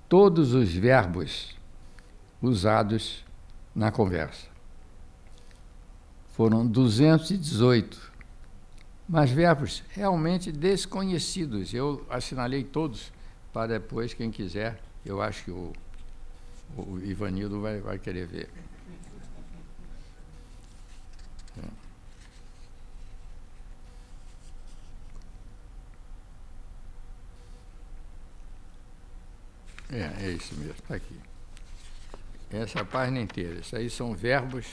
todos os verbos usados na conversa. Foram 218, mas verbos realmente desconhecidos. Eu assinalei todos para depois, quem quiser, eu acho que o, o Ivanildo vai, vai querer ver. É, é isso mesmo, está aqui. Essa página inteira. Isso aí são verbos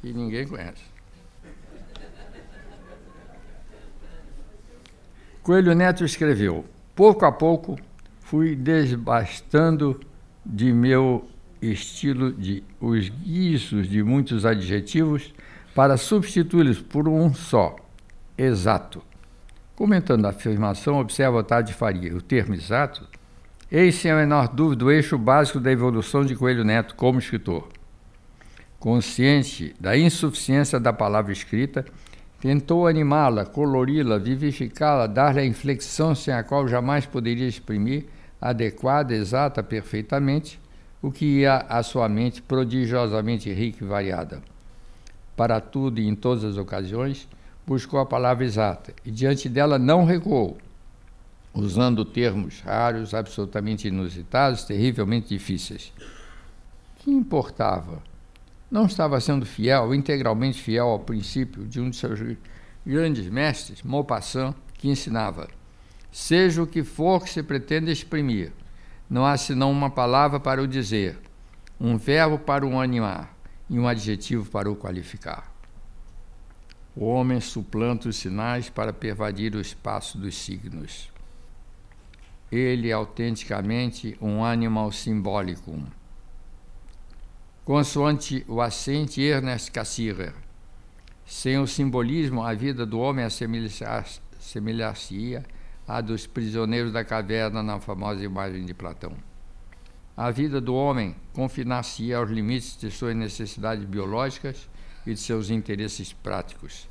que ninguém conhece. Coelho Neto escreveu: Pouco a pouco fui desbastando de meu estilo de os guiços de muitos adjetivos para substituí-los por um só, exato. Comentando a afirmação, observa Otávio Faria. O termo exato eis sem a menor dúvida, o eixo básico da evolução de Coelho Neto como escritor. Consciente da insuficiência da palavra escrita, Tentou animá-la, colori-la, vivificá-la, dar-lhe a inflexão sem a qual jamais poderia exprimir, adequada, exata, perfeitamente, o que ia à sua mente prodigiosamente rica e variada. Para tudo e em todas as ocasiões, buscou a palavra exata e diante dela não recuou, usando termos raros, absolutamente inusitados, terrivelmente difíceis. Que importava? não estava sendo fiel, integralmente fiel ao princípio de um de seus grandes mestres, Maupassant, que ensinava: Seja o que for que se pretenda exprimir, não há senão uma palavra para o dizer, um verbo para o animar e um adjetivo para o qualificar. O homem suplanta os sinais para pervadir o espaço dos signos. Ele é autenticamente um animal simbólico consoante o assente Ernest Cassirer. Sem o simbolismo, a vida do homem assemelhar-se-ia à dos prisioneiros da caverna na famosa imagem de Platão. A vida do homem confinar-se-ia aos limites de suas necessidades biológicas e de seus interesses práticos.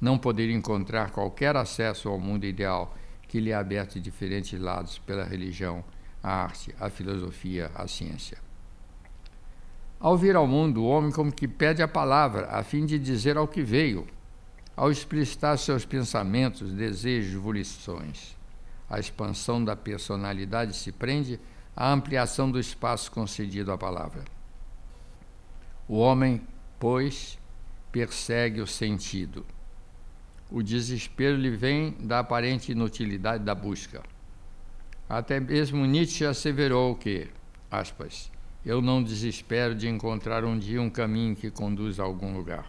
Não poderia encontrar qualquer acesso ao mundo ideal que lhe é aberto de diferentes lados pela religião, a arte, a filosofia, a ciência. Ao vir ao mundo, o homem como que pede a palavra, a fim de dizer ao que veio, ao explicitar seus pensamentos, desejos, volições. A expansão da personalidade se prende à ampliação do espaço concedido à palavra. O homem, pois, persegue o sentido. O desespero lhe vem da aparente inutilidade da busca. Até mesmo Nietzsche asseverou que, aspas, eu não desespero de encontrar um dia um caminho que conduza a algum lugar.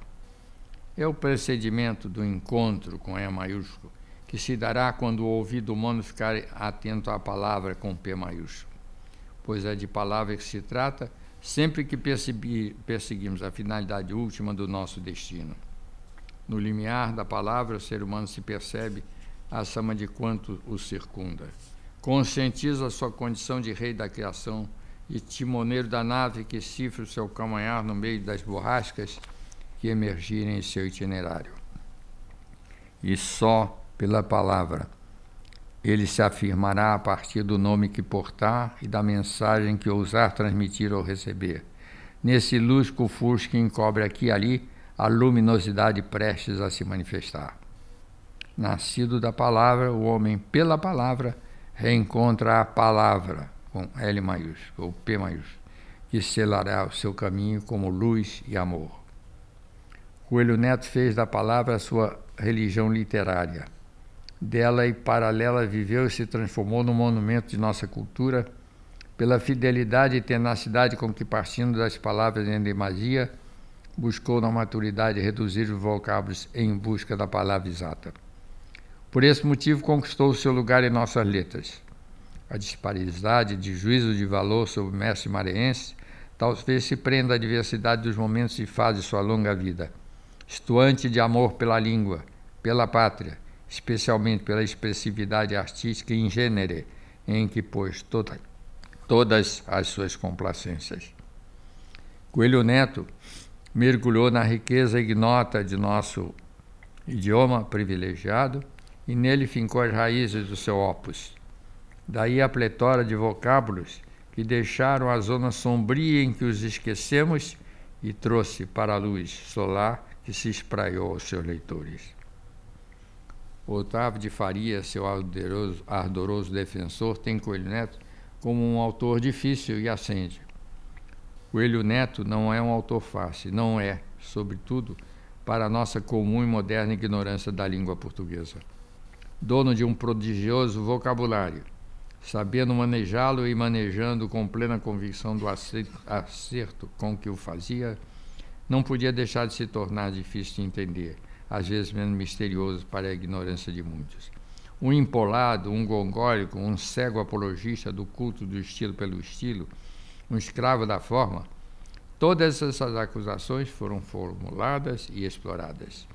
É o procedimento do encontro com E maiúsculo que se dará quando o ouvido humano ficar atento à palavra com P maiúsculo, pois é de palavra que se trata sempre que perseguimos a finalidade última do nosso destino. No limiar da palavra, o ser humano se percebe a soma de quanto o circunda. Conscientiza sua condição de rei da criação e timoneiro da nave que cifra o seu caminhar no meio das borrascas que emergirem em seu itinerário. E só pela palavra ele se afirmará a partir do nome que portar e da mensagem que ousar transmitir ou receber. Nesse luz cufus que encobre aqui e ali a luminosidade prestes a se manifestar. Nascido da palavra, o homem, pela palavra, reencontra a palavra com L maiúsculo, ou P maiúsculo, que selará o seu caminho como luz e amor. Coelho Neto fez da palavra a sua religião literária. Dela e paralela viveu e se transformou num monumento de nossa cultura pela fidelidade e tenacidade com que, partindo das palavras em demasia, buscou na maturidade reduzir os vocábulos em busca da palavra exata. Por esse motivo, conquistou o seu lugar em nossas letras a disparidade de juízo de valor sobre o mestre mareense talvez se prenda à diversidade dos momentos e fases de sua longa vida. Estuante de amor pela língua, pela pátria, especialmente pela expressividade artística in gênere, em que pôs toda, todas as suas complacências. Coelho Neto mergulhou na riqueza ignota de nosso idioma privilegiado e nele fincou as raízes do seu opus Daí a pletora de vocábulos que deixaram a zona sombria em que os esquecemos e trouxe para a luz solar que se espraiou aos seus leitores. Otávio de Faria, seu ardoroso, defensor, tem Coelho Neto como um autor difícil e acende. Coelho Neto não é um autor fácil, não é, sobretudo, para a nossa comum e moderna ignorância da língua portuguesa. Dono de um prodigioso vocabulário, sabendo manejá-lo e manejando com plena convicção do acerto com que o fazia, não podia deixar de se tornar difícil de entender, às vezes mesmo misterioso para a ignorância de muitos. Um empolado, um gongólico, um cego apologista do culto do estilo pelo estilo, um escravo da forma, todas essas acusações foram formuladas e exploradas.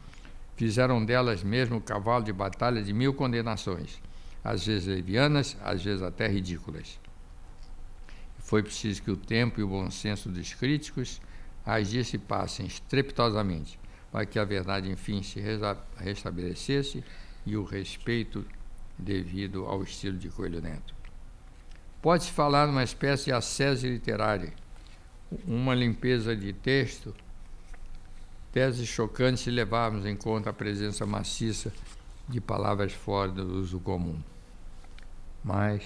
Fizeram delas mesmo o cavalo de batalha de mil condenações às vezes levianas, às vezes até ridículas. Foi preciso que o tempo e o bom senso dos críticos as passem estrepitosamente, para que a verdade, enfim, se restabelecesse e o respeito devido ao estilo de Coelho Neto. Pode-se falar numa espécie de ascese literária, uma limpeza de texto, tese chocante se levarmos em conta a presença maciça de palavras fora do uso comum, mas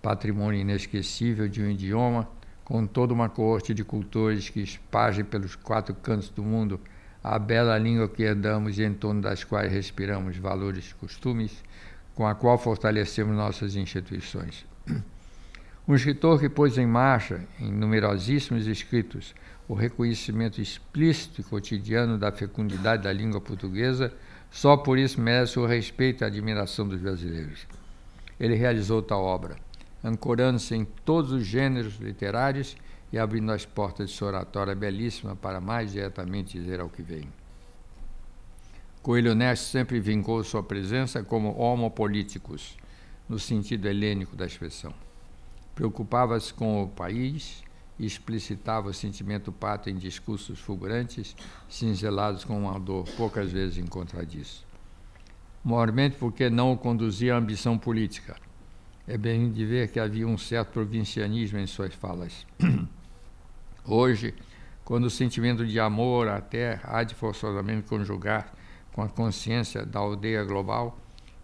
patrimônio inesquecível de um idioma com toda uma corte de cultores que espalhe pelos quatro cantos do mundo a bela língua que herdamos e em torno das quais respiramos valores e costumes, com a qual fortalecemos nossas instituições. Um escritor que pôs em marcha, em numerosíssimos escritos, o reconhecimento explícito e cotidiano da fecundidade da língua portuguesa só por isso merece o respeito e a admiração dos brasileiros. Ele realizou tal obra, ancorando-se em todos os gêneros literários e abrindo as portas de sua oratória belíssima para mais diretamente dizer ao que vem. Coelho Neto sempre vingou sua presença como homo no sentido helênico da expressão. Preocupava-se com o país, explicitava o sentimento pato em discursos fulgurantes, cinzelados com uma dor poucas vezes encontradiça. Mormente porque não o conduzia à ambição política. É bem de ver que havia um certo provincianismo em suas falas. [CLEARS THROAT] Hoje, quando o sentimento de amor à terra há de forçosamente conjugar com a consciência da aldeia global,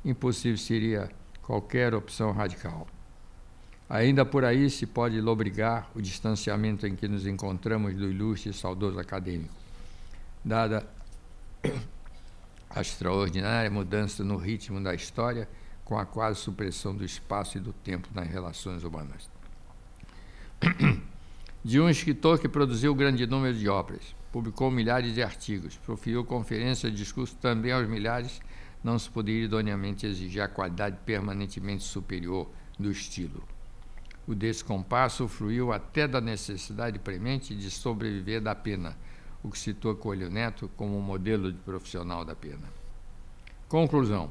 impossível seria qualquer opção radical. Ainda por aí se pode lobrigar o distanciamento em que nos encontramos do ilustre e saudoso acadêmico, dada a extraordinária mudança no ritmo da história com a quase supressão do espaço e do tempo nas relações humanas. [CLEARS THROAT] De um escritor que produziu um grande número de obras, publicou milhares de artigos, proferiu conferências e discursos também aos milhares, não se poderia idoneamente exigir a qualidade permanentemente superior do estilo. O descompasso fluiu até da necessidade premente de sobreviver da pena, o que citou Coelho Neto como um modelo de profissional da pena. Conclusão.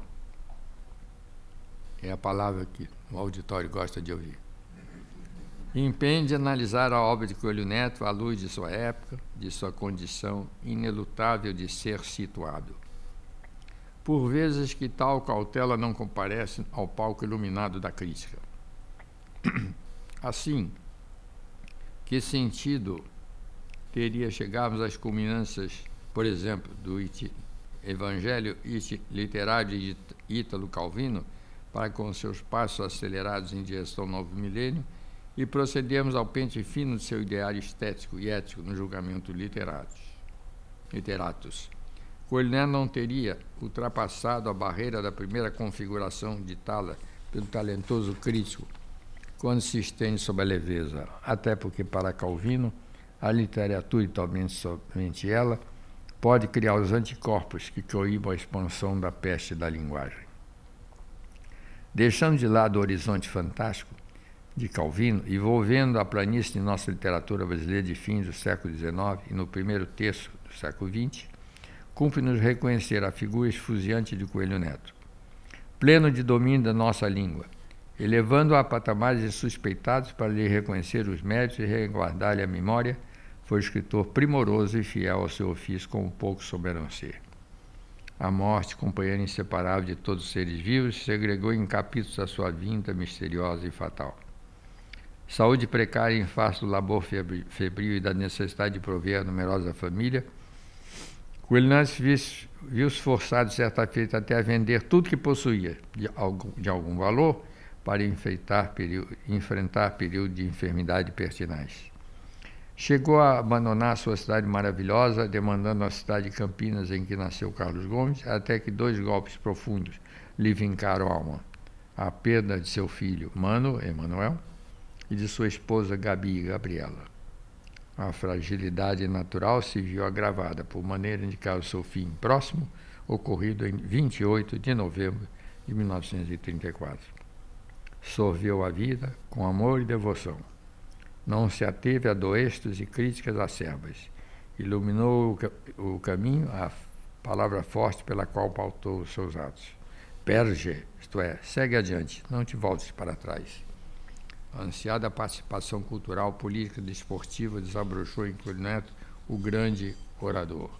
É a palavra que o auditório gosta de ouvir. Impende analisar a obra de Coelho Neto à luz de sua época, de sua condição inelutável de ser situado. Por vezes que tal cautela não comparece ao palco iluminado da crítica. Assim, que sentido teria chegarmos às culminâncias, por exemplo, do Evangelho literário de Ítalo Calvino, para com seus passos acelerados em direção ao novo milênio, e procedermos ao pente fino de seu ideário estético e ético no julgamento literatos. literatos. Collinet não teria ultrapassado a barreira da primeira configuração de tala pelo talentoso crítico quando se estende sob a leveza, até porque, para Calvino, a literatura, e talvez somente ela, pode criar os anticorpos que coíbam a expansão da peste da linguagem. Deixando de lado o horizonte fantástico de Calvino e volvendo à planície de nossa literatura brasileira de fins do século XIX e no primeiro terço do século XX, cumpre-nos reconhecer a figura esfuziante de Coelho Neto, pleno de domínio da nossa língua, Elevando-a a patamares suspeitados para lhe reconhecer os méritos e resguardar-lhe a memória, foi escritor primoroso e fiel ao seu ofício com um pouco ser. A morte, companheira inseparável de todos os seres vivos, segregou em capítulos a sua vinda misteriosa e fatal. Saúde precária em face do labor febril e da necessidade de prover a numerosa família, Quilinantes viu-se forçado, certa feita, até a vender tudo que possuía de algum valor para período, enfrentar período de enfermidade pertinaz. Chegou a abandonar sua cidade maravilhosa, demandando a cidade de Campinas, em que nasceu Carlos Gomes, até que dois golpes profundos lhe vincaram a alma. A perda de seu filho, Mano, Emanuel, e de sua esposa, Gabi Gabriela. A fragilidade natural se viu agravada por maneira de o seu fim próximo, ocorrido em 28 de novembro de 1934 sorveu a vida com amor e devoção. Não se ateve a doestos e críticas acerbas. Iluminou o caminho a palavra forte pela qual pautou os seus atos. Perge, isto é, segue adiante, não te voltes para trás. A ansiada participação cultural, política e desportiva desabrochou em Cluneto o grande orador.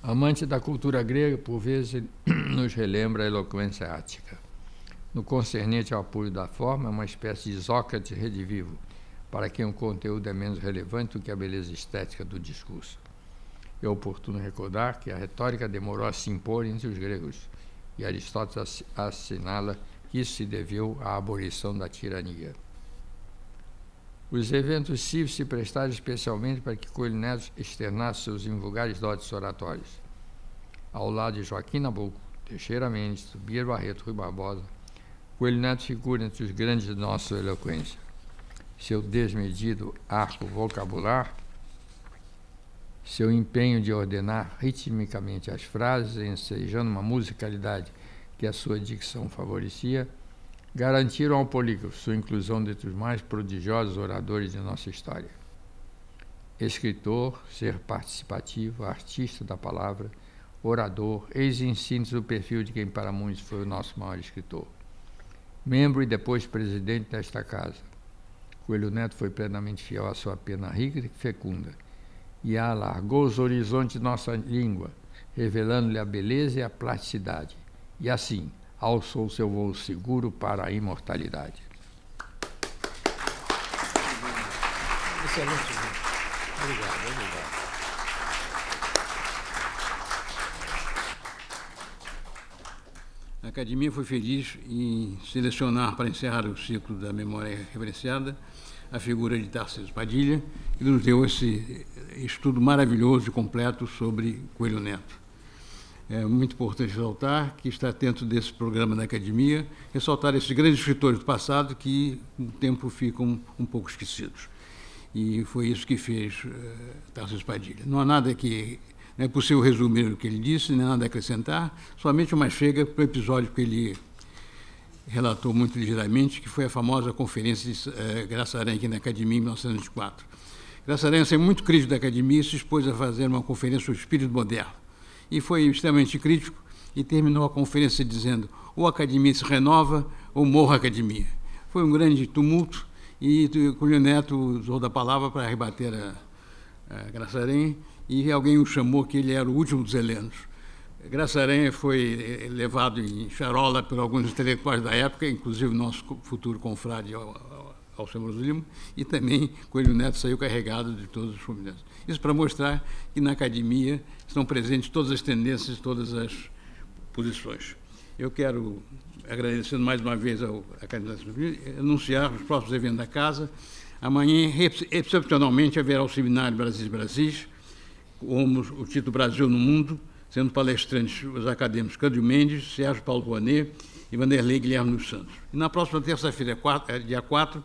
Amante da cultura grega, por vezes [CLEARS THROAT] nos relembra a eloquência ática. No concernente ao apoio da forma, é uma espécie de Sócrates redivivo, para quem o conteúdo é menos relevante do que a beleza estética do discurso. É oportuno recordar que a retórica demorou a se impor entre os gregos, e Aristóteles assinala que isso se deveu à abolição da tirania. Os eventos cívicos se prestaram especialmente para que Coelho Neto externasse seus invulgares dotes oratórios. Ao lado de Joaquim Nabuco, Teixeira Mendes, Tobias Barreto Rui Barbosa, Coelho Neto figura entre os grandes de nossa eloquência. Seu desmedido arco vocabular, seu empenho de ordenar ritmicamente as frases, ensejando uma musicalidade que a sua dicção favorecia, garantiram ao polígrafo sua inclusão dentre os mais prodigiosos oradores de nossa história. Escritor, ser participativo, artista da palavra, orador, eis em síntese o perfil de quem para muitos foi o nosso maior escritor. Membro e depois presidente desta casa, Coelho Neto foi plenamente fiel à sua pena rica e fecunda, e alargou os horizontes de nossa língua, revelando-lhe a beleza e a plasticidade. E assim, alçou seu voo seguro para a imortalidade. Excelente. Obrigado, obrigado. A academia foi feliz em selecionar para encerrar o ciclo da memória reverenciada a figura de Tarcísio Padilha e nos deu esse estudo maravilhoso e completo sobre Coelho Neto é muito importante ressaltar que está dentro desse programa na academia, ressaltar esses grandes escritores do passado que, com o tempo, ficam um pouco esquecidos. E foi isso que fez uh, Tarcísio Padilha. Não há nada que. Não é possível resumir o que ele disse, nem nada a acrescentar, somente uma chega para o episódio que ele relatou muito ligeiramente, que foi a famosa conferência de uh, Graça Aranha aqui na Academia em 1904. Graça Aranha, sendo muito crítico da Academia, se expôs a fazer uma conferência sobre o espírito moderno e foi extremamente crítico e terminou a conferência dizendo: ou a academia se renova ou morra a academia. Foi um grande tumulto e Cunha Neto usou da palavra para rebater a, a Graçarém e alguém o chamou que ele era o último dos helenos. Graçarém foi levado em charola por alguns intelectuais da época, inclusive nosso futuro confrade Alcemar Lima, e também Coelho Neto saiu carregado de todos os fluminenses. Isso para mostrar que na academia estão presentes todas as tendências, todas as posições. Eu quero, agradecendo mais uma vez ao, à candidata anunciar os próximos eventos da casa. Amanhã, excepcionalmente, haverá o seminário Brasil-Brasil, como o título Brasil no Mundo, sendo palestrantes os acadêmicos Cândido Mendes, Sérgio Paulo Rouanet e Vanderlei Guilherme dos Santos. E na próxima terça-feira, é, dia 4,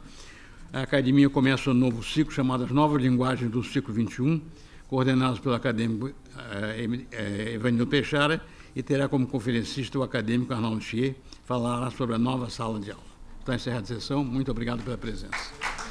a academia começa um novo ciclo chamado As Novas Linguagens do Ciclo 21, coordenado pelo acadêmico eh, eh Evanildo Peixara, e terá como conferencista o acadêmico Arnaldo Chier, falará sobre a nova sala de aula. Está encerrada a sessão. Muito obrigado pela presença.